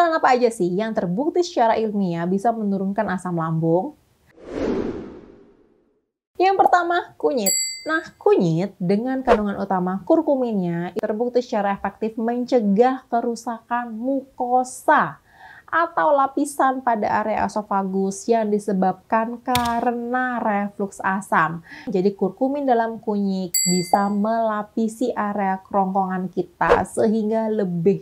makanan apa aja sih yang terbukti secara ilmiah bisa menurunkan asam lambung? Yang pertama, kunyit. Nah, kunyit dengan kandungan utama kurkuminnya terbukti secara efektif mencegah kerusakan mukosa atau lapisan pada area esofagus yang disebabkan karena refluks asam. Jadi kurkumin dalam kunyit bisa melapisi area kerongkongan kita sehingga lebih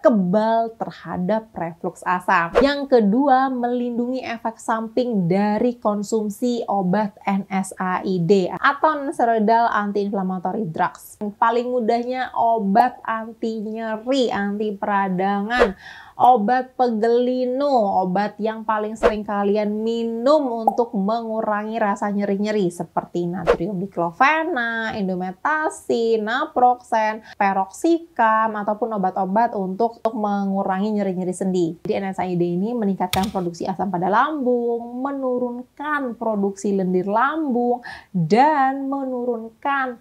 kebal terhadap reflux asam. Yang kedua, melindungi efek samping dari konsumsi obat NSAID atau nonsteroidal anti-inflammatory drugs. Paling mudahnya obat anti nyeri, anti peradangan, obat pegelino, obat yang paling sering kalian minum untuk mengurangi rasa nyeri-nyeri seperti natrium diklofena, indometasin, naproxen, peroksikam, ataupun obat-obat untuk, untuk mengurangi nyeri-nyeri sendi. Jadi NSAID ini meningkatkan produksi asam pada lambung, menurunkan produksi lendir lambung, dan menurunkan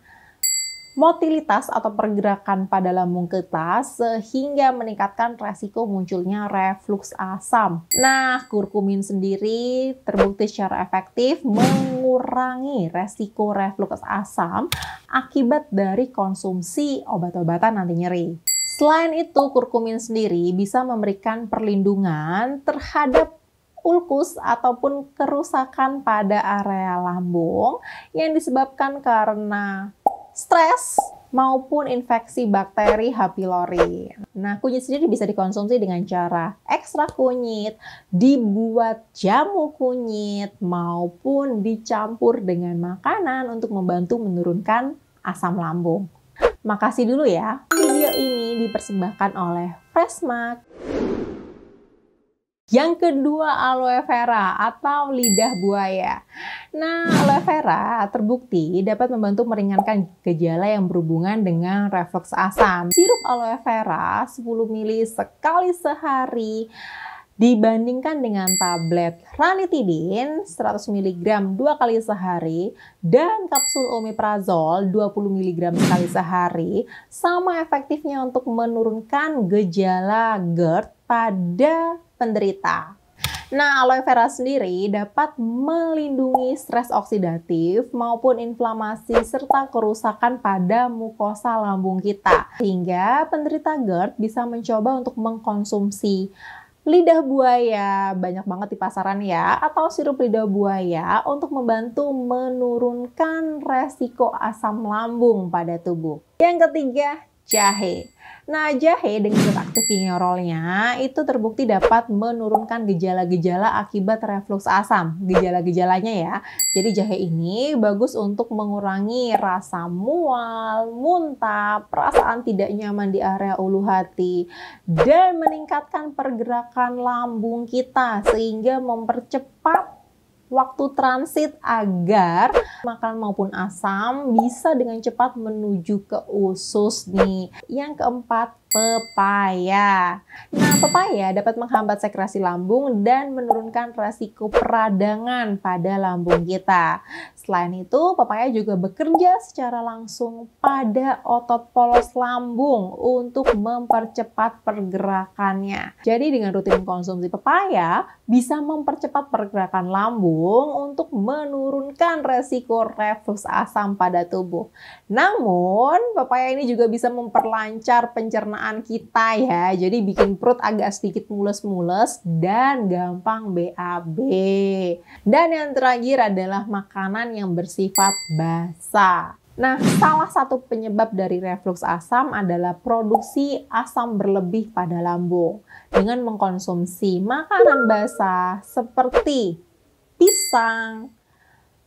motilitas atau pergerakan pada lambung kita sehingga meningkatkan resiko munculnya reflux asam. Nah, kurkumin sendiri terbukti secara efektif mengurangi resiko reflux asam akibat dari konsumsi obat-obatan anti nyeri. Selain itu, kurkumin sendiri bisa memberikan perlindungan terhadap ulkus ataupun kerusakan pada area lambung yang disebabkan karena stres, maupun infeksi bakteri H. pylori. Nah, kunyit sendiri bisa dikonsumsi dengan cara ekstra kunyit, dibuat jamu kunyit, maupun dicampur dengan makanan untuk membantu menurunkan asam lambung. Makasih dulu ya. Video ini dipersembahkan oleh Freshmark. Yang kedua aloe vera atau lidah buaya. Nah, aloe vera terbukti dapat membantu meringankan gejala yang berhubungan dengan refleks asam. Sirup aloe vera 10 mili sekali sehari dibandingkan dengan tablet ranitidin 100 mg dua kali sehari dan kapsul omeprazol 20 mg sekali sehari sama efektifnya untuk menurunkan gejala GERD pada penderita. Nah, aloe vera sendiri dapat melindungi stres oksidatif maupun inflamasi serta kerusakan pada mukosa lambung kita. Sehingga penderita GERD bisa mencoba untuk mengkonsumsi lidah buaya, banyak banget di pasaran ya, atau sirup lidah buaya untuk membantu menurunkan resiko asam lambung pada tubuh. Yang ketiga, jahe. Nah, jahe dengan zat aktif gingerolnya itu terbukti dapat menurunkan gejala-gejala akibat refluks asam, gejala-gejalanya ya. Jadi jahe ini bagus untuk mengurangi rasa mual, muntah, perasaan tidak nyaman di area ulu hati, dan meningkatkan pergerakan lambung kita sehingga mempercepat waktu transit agar makan maupun asam bisa dengan cepat menuju ke usus nih. Yang keempat, pepaya. Nah, pepaya dapat menghambat sekresi lambung dan menurunkan resiko peradangan pada lambung kita. Selain itu, pepaya juga bekerja secara langsung pada otot polos lambung untuk mempercepat pergerakannya. Jadi dengan rutin konsumsi pepaya bisa mempercepat pergerakan lambung untuk menurunkan resiko reflux asam pada tubuh. Namun, pepaya ini juga bisa memperlancar pencernaan pencernaan kita ya. Jadi bikin perut agak sedikit mules-mules dan gampang BAB. Dan yang terakhir adalah makanan yang bersifat basah. Nah, salah satu penyebab dari reflux asam adalah produksi asam berlebih pada lambung dengan mengkonsumsi makanan basah seperti pisang,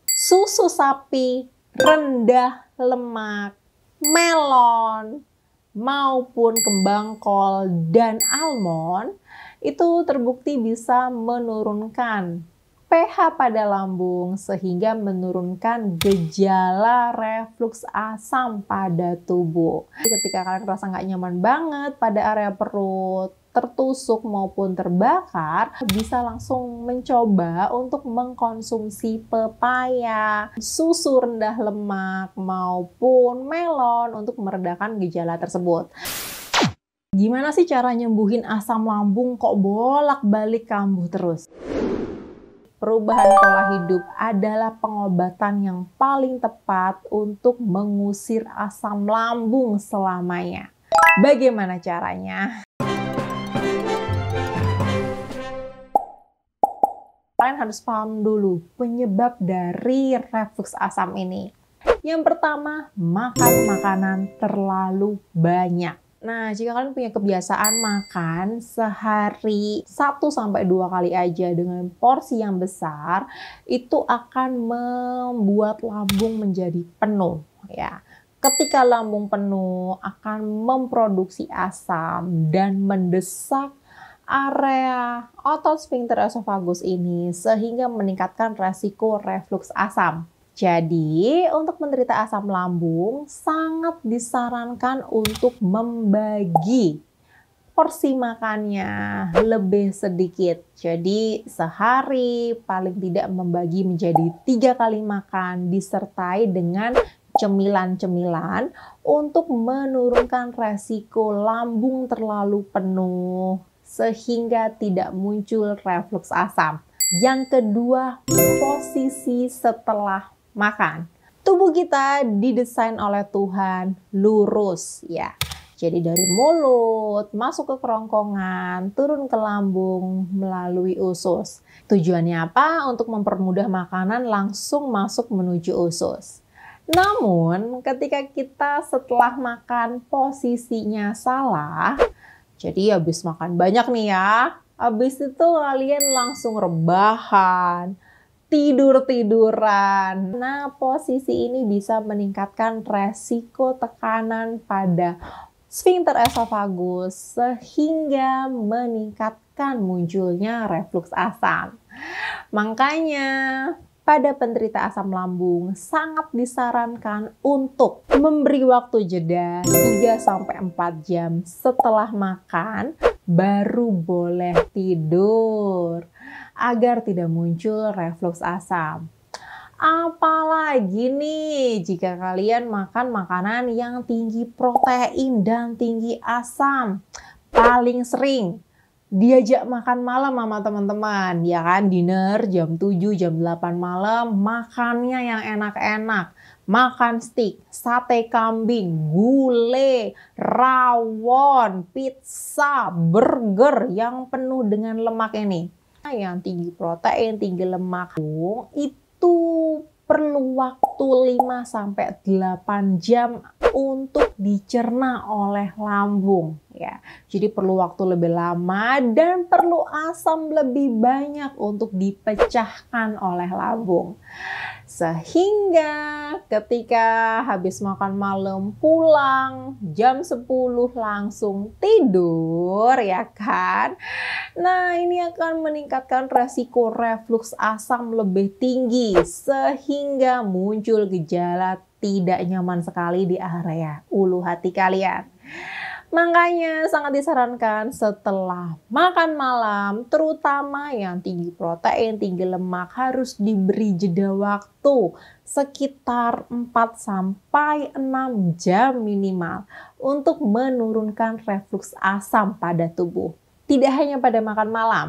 susu sapi, rendah lemak, melon, maupun kembang kol dan almond itu terbukti bisa menurunkan pH pada lambung sehingga menurunkan gejala reflux asam pada tubuh. Ketika kalian merasa nggak nyaman banget pada area perut, tertusuk maupun terbakar bisa langsung mencoba untuk mengkonsumsi pepaya, susu rendah lemak maupun melon untuk meredakan gejala tersebut. Gimana sih cara nyembuhin asam lambung kok bolak-balik kambuh terus? Perubahan pola hidup adalah pengobatan yang paling tepat untuk mengusir asam lambung selamanya. Bagaimana caranya? kalian harus paham dulu penyebab dari reflux asam ini. Yang pertama, makan makanan terlalu banyak. Nah, jika kalian punya kebiasaan makan sehari 1-2 kali aja dengan porsi yang besar, itu akan membuat lambung menjadi penuh. ya. Ketika lambung penuh akan memproduksi asam dan mendesak area otot sphincter esofagus ini sehingga meningkatkan resiko reflux asam. Jadi, untuk menderita asam lambung sangat disarankan untuk membagi porsi makannya lebih sedikit. Jadi sehari paling tidak membagi menjadi tiga kali makan disertai dengan cemilan-cemilan untuk menurunkan resiko lambung terlalu penuh, sehingga tidak muncul refleks asam. Yang kedua, posisi setelah makan. Tubuh kita didesain oleh Tuhan lurus ya. Jadi dari mulut, masuk ke kerongkongan, turun ke lambung melalui usus. Tujuannya apa? Untuk mempermudah makanan langsung masuk menuju usus. Namun, ketika kita setelah makan posisinya salah, jadi habis makan banyak nih ya, habis itu kalian langsung rebahan, tidur-tiduran. Nah, posisi ini bisa meningkatkan resiko tekanan pada sphincter esofagus sehingga meningkatkan munculnya reflux asam. Makanya pada penderita asam lambung sangat disarankan untuk memberi waktu jeda 3-4 jam setelah makan baru boleh tidur agar tidak muncul refluks asam. Apalagi nih jika kalian makan makanan yang tinggi protein dan tinggi asam paling sering diajak makan malam sama teman-teman, ya kan? Dinner jam 7, jam 8 malam, makannya yang enak-enak. Makan steak, sate kambing, gulai, rawon, pizza, burger yang penuh dengan lemak ini. Yang tinggi protein, tinggi lemak, itu perlu waktu 5 sampai 8 jam untuk dicerna oleh lambung ya. Jadi perlu waktu lebih lama dan perlu asam lebih banyak untuk dipecahkan oleh lambung. Sehingga ketika habis makan malam pulang jam 10 langsung tidur ya kan. Nah ini akan meningkatkan resiko refluks asam lebih tinggi sehingga muncul gejala tidak nyaman sekali di area ulu hati kalian. Makanya sangat disarankan setelah makan malam, terutama yang tinggi protein, tinggi lemak harus diberi jeda waktu sekitar 4 sampai 6 jam minimal untuk menurunkan reflux asam pada tubuh. Tidak hanya pada makan malam,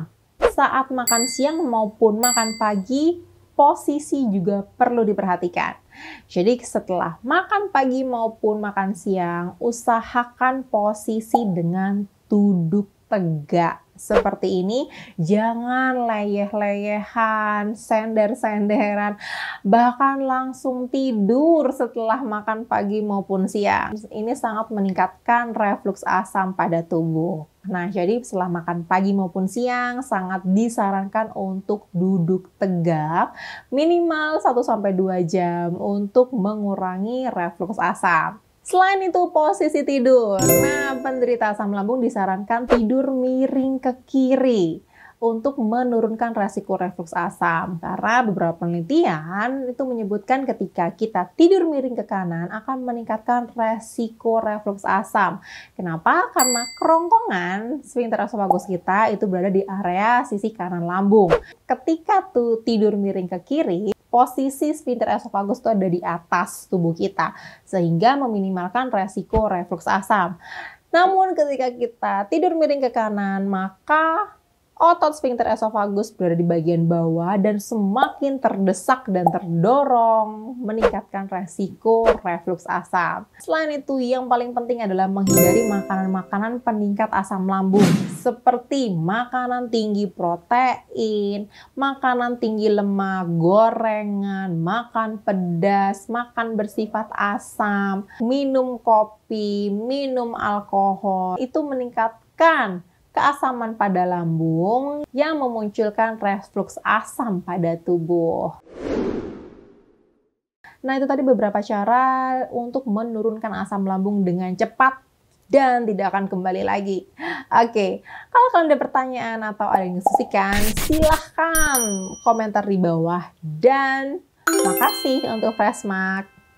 saat makan siang maupun makan pagi posisi juga perlu diperhatikan. Jadi setelah makan pagi maupun makan siang, usahakan posisi dengan duduk tegak seperti ini jangan leyeh-leyehan, sender-senderan, bahkan langsung tidur setelah makan pagi maupun siang. Ini sangat meningkatkan reflux asam pada tubuh. Nah, jadi setelah makan pagi maupun siang sangat disarankan untuk duduk tegak minimal 1 sampai 2 jam untuk mengurangi reflux asam. Selain itu posisi tidur. Nah, penderita asam lambung disarankan tidur miring ke kiri untuk menurunkan resiko reflux asam. Karena beberapa penelitian itu menyebutkan ketika kita tidur miring ke kanan akan meningkatkan resiko reflux asam. Kenapa? Karena kerongkongan sphincter esofagus kita itu berada di area sisi kanan lambung. Ketika tuh tidur miring ke kiri, posisi sphincter esofagus itu ada di atas tubuh kita sehingga meminimalkan resiko refluks asam. Namun ketika kita tidur miring ke kanan, maka otot sphincter esofagus berada di bagian bawah dan semakin terdesak dan terdorong, meningkatkan resiko reflux asam. Selain itu, yang paling penting adalah menghindari makanan-makanan peningkat asam lambung, seperti makanan tinggi protein, makanan tinggi lemak, gorengan, makan pedas, makan bersifat asam, minum kopi, minum alkohol, itu meningkatkan keasaman pada lambung yang memunculkan reflux asam pada tubuh. Nah, itu tadi beberapa cara untuk menurunkan asam lambung dengan cepat dan tidak akan kembali lagi. Oke, okay. kalau kalian ada pertanyaan atau ada yang kesusikan, silahkan komentar di bawah. Dan makasih untuk Freshmark.